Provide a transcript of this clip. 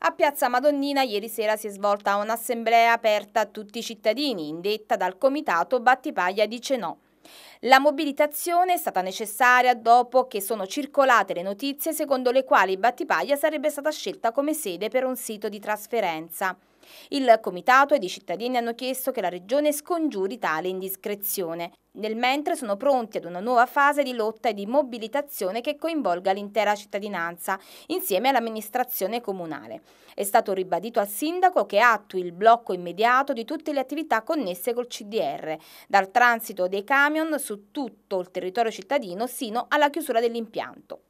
A Piazza Madonnina ieri sera si è svolta un'assemblea aperta a tutti i cittadini, indetta dal comitato Battipaglia dice no. La mobilitazione è stata necessaria dopo che sono circolate le notizie secondo le quali Battipaglia sarebbe stata scelta come sede per un sito di trasferenza. Il comitato ed i cittadini hanno chiesto che la regione scongiuri tale indiscrezione. Nel mentre sono pronti ad una nuova fase di lotta e di mobilitazione che coinvolga l'intera cittadinanza insieme all'amministrazione comunale. È stato ribadito al sindaco che attui il blocco immediato di tutte le attività connesse col CDR, dal transito dei camion su tutto il territorio cittadino sino alla chiusura dell'impianto.